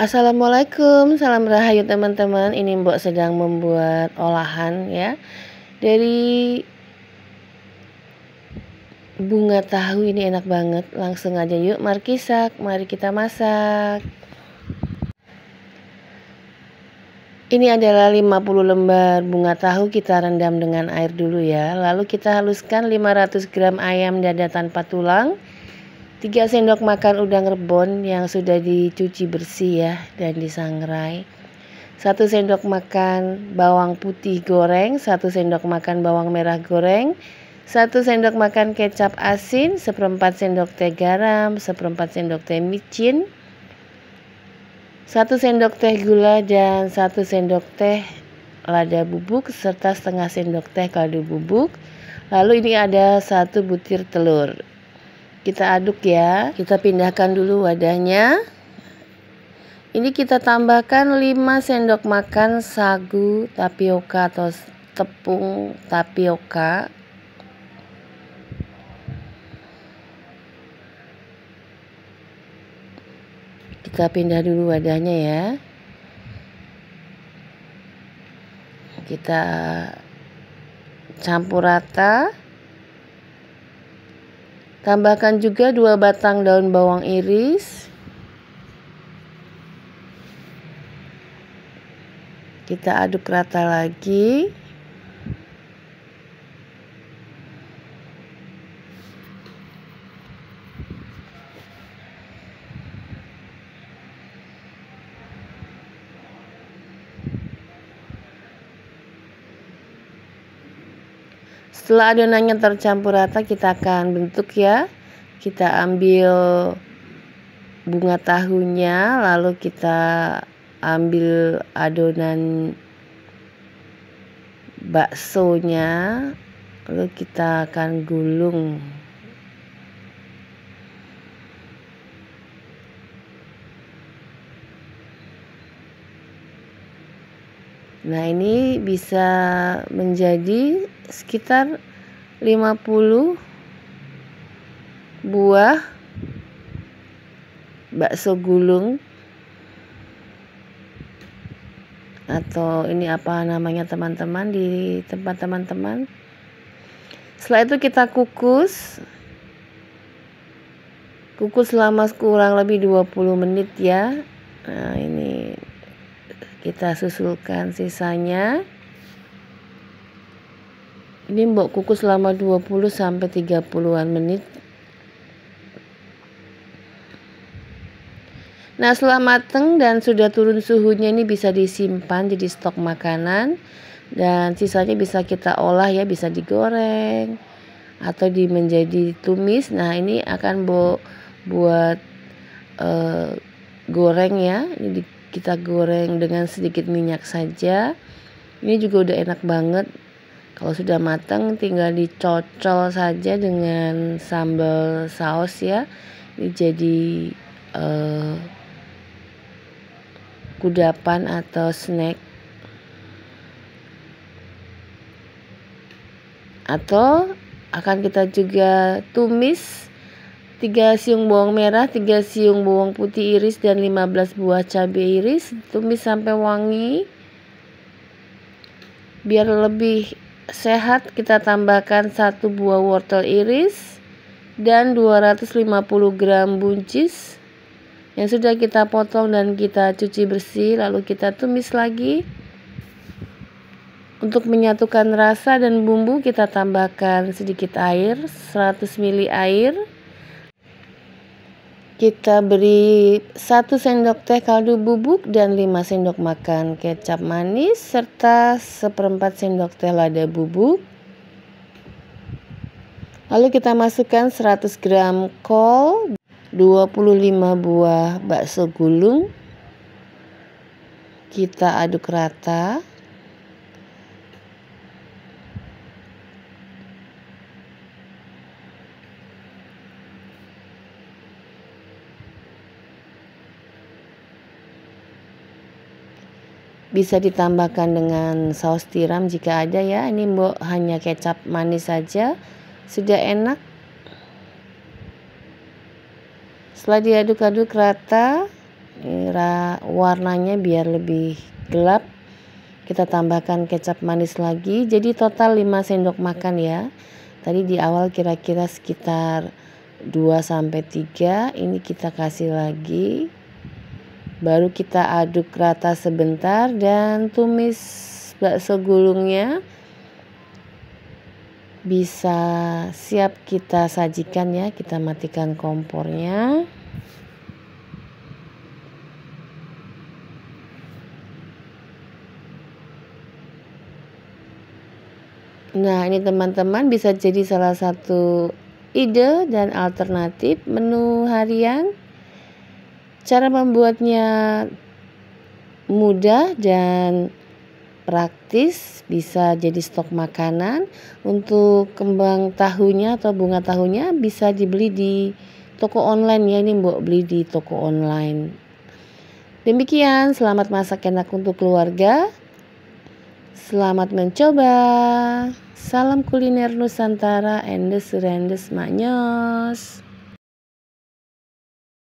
Assalamualaikum, salam rahayu teman-teman. Ini Mbok sedang membuat olahan ya dari bunga tahu ini enak banget. Langsung aja yuk, mari kisak, mari kita masak. Ini adalah 50 lembar bunga tahu kita rendam dengan air dulu ya. Lalu kita haluskan 500 gram ayam dada tanpa tulang 3 sendok makan udang rebon yang sudah dicuci bersih ya dan disangrai. 1 sendok makan bawang putih goreng, 1 sendok makan bawang merah goreng, 1 sendok makan kecap asin, 1 sendok teh garam, 1 sendok teh micin, 1 sendok teh gula dan 1 sendok teh lada bubuk serta setengah sendok teh kaldu bubuk. Lalu ini ada satu butir telur kita aduk ya kita pindahkan dulu wadahnya ini kita tambahkan 5 sendok makan sagu tapioka atau tepung tapioka kita pindah dulu wadahnya ya kita campur rata Tambahkan juga dua batang daun bawang iris. Kita aduk rata lagi. Setelah adonannya tercampur rata, kita akan bentuk ya. Kita ambil bunga tahunya, lalu kita ambil adonan baksonya, lalu kita akan gulung Nah, ini bisa menjadi sekitar 50 buah bakso gulung atau ini apa namanya teman-teman di tempat teman-teman. Setelah itu kita kukus. Kukus selama kurang lebih 20 menit ya. Nah, ini kita susulkan sisanya ini mbok kukus selama 20 sampai 30-an menit Nah setelah mateng dan sudah turun suhunya ini bisa disimpan jadi stok makanan dan sisanya bisa kita olah ya bisa digoreng atau di menjadi tumis. Nah ini akan bo buat e, goreng ya ini kita goreng dengan sedikit minyak saja ini juga udah enak banget kalau sudah matang tinggal dicocol saja dengan sambal saus ya ini jadi uh, kudapan atau snack atau akan kita juga tumis 3 siung bawang merah, 3 siung bawang putih iris dan 15 buah cabai iris tumis sampai wangi. Biar lebih sehat kita tambahkan 1 buah wortel iris dan 250 gram buncis yang sudah kita potong dan kita cuci bersih lalu kita tumis lagi untuk menyatukan rasa dan bumbu kita tambahkan sedikit air 100 ml air kita beri 1 sendok teh kaldu bubuk dan 5 sendok makan kecap manis serta seperempat sendok teh lada bubuk. Lalu kita masukkan 100 gram kol, 25 buah bakso gulung. Kita aduk rata. bisa ditambahkan dengan saus tiram jika ada ya ini mbok hanya kecap manis saja sudah enak setelah diaduk-aduk rata warnanya biar lebih gelap kita tambahkan kecap manis lagi jadi total 5 sendok makan ya tadi di awal kira-kira sekitar 2 sampai 3 ini kita kasih lagi Baru kita aduk rata sebentar dan tumis bakso gulungnya bisa siap kita sajikan ya. Kita matikan kompornya. Nah, ini teman-teman bisa jadi salah satu ide dan alternatif menu harian Cara membuatnya mudah dan praktis bisa jadi stok makanan untuk kembang tahunya atau bunga tahunya bisa dibeli di toko online ya ini mbok beli di toko online demikian selamat masak enak untuk keluarga selamat mencoba salam kuliner nusantara endes rendes maknyos